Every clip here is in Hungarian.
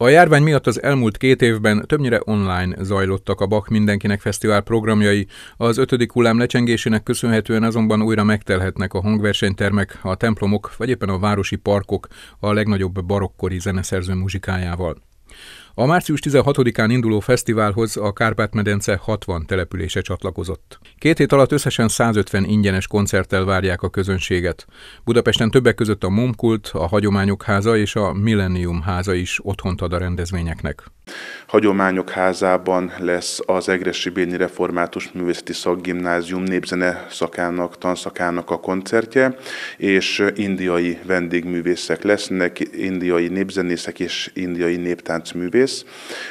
A járvány miatt az elmúlt két évben többnyire online zajlottak a Bach Mindenkinek Fesztivál programjai, az ötödik hullám lecsengésének köszönhetően azonban újra megtelhetnek a hangversenytermek, a templomok vagy éppen a városi parkok a legnagyobb barokkori zeneszerző muzsikájával. A március 16-án induló fesztiválhoz a Kárpát-medence 60 települése csatlakozott. Két hét alatt összesen 150 ingyenes koncerttel várják a közönséget. Budapesten többek között a Momkult, a Hagyományok Háza és a Millennium Háza is otthont ad a rendezvényeknek. Hagyományok házában lesz az Egressi Béni Református Művészeti Szakgimnázium népzene szakának, tanszakának a koncertje, és indiai vendégművészek lesznek, indiai népzenészek és indiai néptáncművész,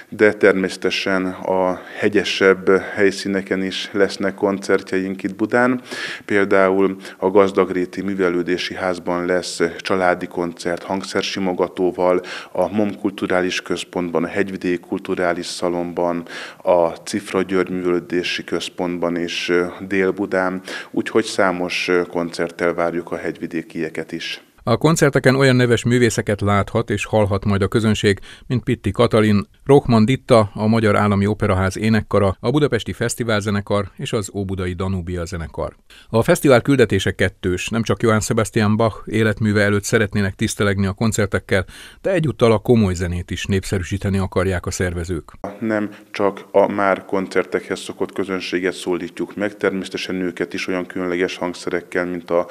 de természetesen a hegyesebb helyszíneken is lesznek koncertjeink itt Budán. Például a Gazdagréti Művelődési Házban lesz családi koncert hangszersimogatóval, a MOM Kulturális Központban, a Hegyvidéki kulturális szalomban, a Cifra György művölődési Központban és Dél-Budán, úgyhogy számos koncerttel várjuk a hegyvidékieket is. A koncerteken olyan neves művészeket láthat és hallhat majd a közönség, mint Pitti Katalin, Rochman Ditta, a Magyar Állami Operaház énekkara, a Budapesti zenekar és az Óbudai Danubia zenekar. A fesztivál küldetése kettős, nem csak Johann Sebastian Bach életműve előtt szeretnének tisztelegni a koncertekkel, de egyúttal a komoly zenét is népszerűsíteni akarják a szervezők. Nem csak a már koncertekhez szokott közönséget szólítjuk meg, természetesen nőket is olyan különleges hangszerekkel, mint a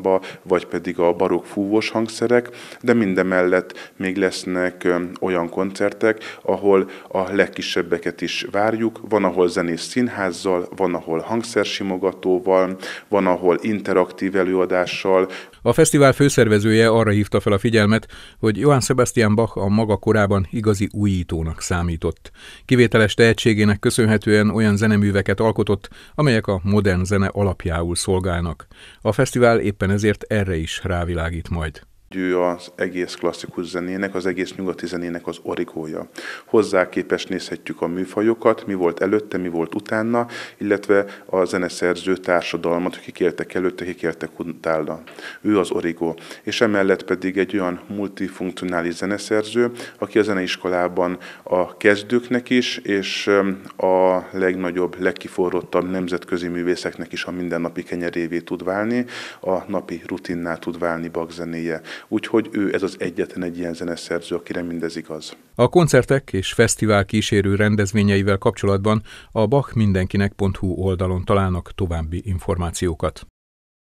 gamba vagy pedig a a barokk fúvós hangszerek, de mindemellett még lesznek olyan koncertek, ahol a legkisebbeket is várjuk. Van, ahol zenész színházzal, van, ahol hangszersimogatóval, van, ahol interaktív előadással. A fesztivál főszervezője arra hívta fel a figyelmet, hogy Johann Sebastian Bach a maga korában igazi újítónak számított. Kivételes tehetségének köszönhetően olyan zeneműveket alkotott, amelyek a modern zene alapjául szolgálnak. A fesztivál éppen ezért erre is rá rávilágít majd ő az egész klasszikus zenének, az egész nyugati zenének az origója. Hozzá képes nézhetjük a műfajokat, mi volt előtte, mi volt utána, illetve a zeneszerző társadalmat, akik éltek előtte, akik éltek utána. Ő az origó. És emellett pedig egy olyan multifunkcionális zeneszerző, aki a zeneiskolában a kezdőknek is, és a legnagyobb, legkiforrottabb nemzetközi művészeknek is a mindennapi kenyerévé tud válni, a napi rutinná tud válni Bach zenéje úgyhogy ő ez az egyetlen egy ilyen zeneszerző, akire mindez igaz. A koncertek és fesztivál kísérő rendezvényeivel kapcsolatban a bachmindenkinek.hu oldalon találnak további információkat.